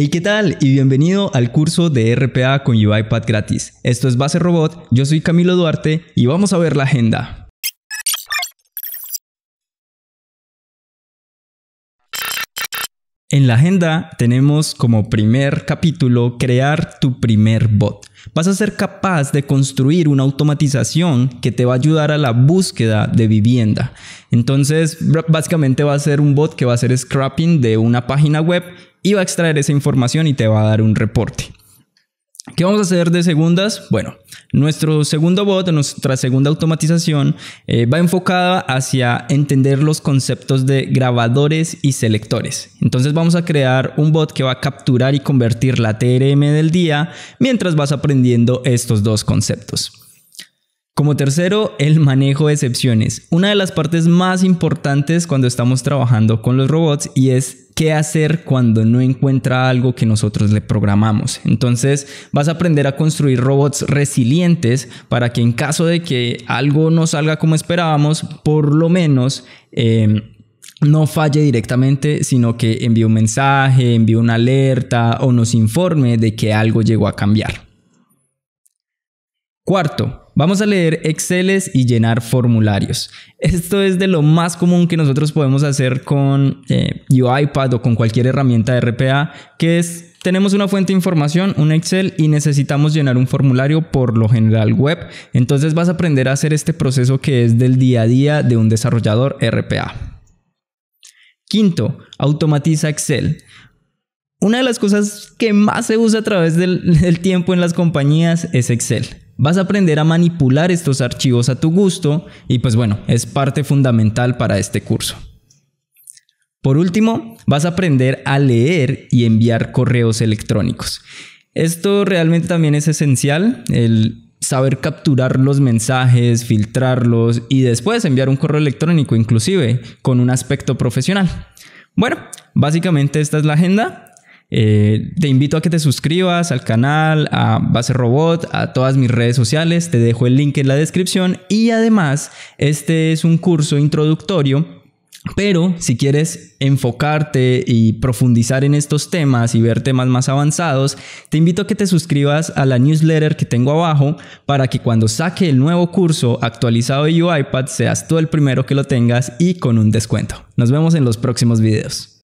Hey, ¿qué tal? Y bienvenido al curso de RPA con UiPath gratis. Esto es Base Robot, yo soy Camilo Duarte y vamos a ver la agenda. En la agenda tenemos como primer capítulo crear tu primer bot. Vas a ser capaz de construir una automatización que te va a ayudar a la búsqueda de vivienda. Entonces, básicamente va a ser un bot que va a hacer scrapping de una página web y va a extraer esa información y te va a dar un reporte. ¿Qué vamos a hacer de segundas? Bueno, nuestro segundo bot, nuestra segunda automatización, eh, va enfocada hacia entender los conceptos de grabadores y selectores. Entonces vamos a crear un bot que va a capturar y convertir la TRM del día mientras vas aprendiendo estos dos conceptos. Como tercero, el manejo de excepciones. Una de las partes más importantes cuando estamos trabajando con los robots y es qué hacer cuando no encuentra algo que nosotros le programamos. Entonces vas a aprender a construir robots resilientes para que en caso de que algo no salga como esperábamos, por lo menos... Em, no falle directamente, sino que envíe un mensaje, envíe una alerta o nos informe de que algo llegó a cambiar. Cuarto, Vamos a leer Exceles y llenar formularios. Esto es de lo más común que nosotros podemos hacer con eh, UiPad o con cualquier herramienta RPA, que es tenemos una fuente de información, un Excel y necesitamos llenar un formulario por lo general web. Entonces vas a aprender a hacer este proceso que es del día a día de un desarrollador RPA. Quinto, automatiza Excel. Una de las cosas que más se usa a través del tiempo en las compañías es Excel. Vas a aprender a manipular estos archivos a tu gusto y pues bueno, es parte fundamental para este curso. Por último, vas a aprender a leer y enviar correos electrónicos. Esto realmente también es esencial, el saber capturar los mensajes, filtrarlos y después enviar un correo electrónico inclusive con un aspecto profesional. Bueno, básicamente esta es la agenda. Eh, te invito a que te suscribas al canal, a Base Robot, a todas mis redes sociales. Te dejo el link en la descripción. Y además, este es un curso introductorio. Pero si quieres enfocarte y profundizar en estos temas y ver temas más avanzados, te invito a que te suscribas a la newsletter que tengo abajo para que cuando saque el nuevo curso actualizado de UiPad seas tú el primero que lo tengas y con un descuento. Nos vemos en los próximos videos.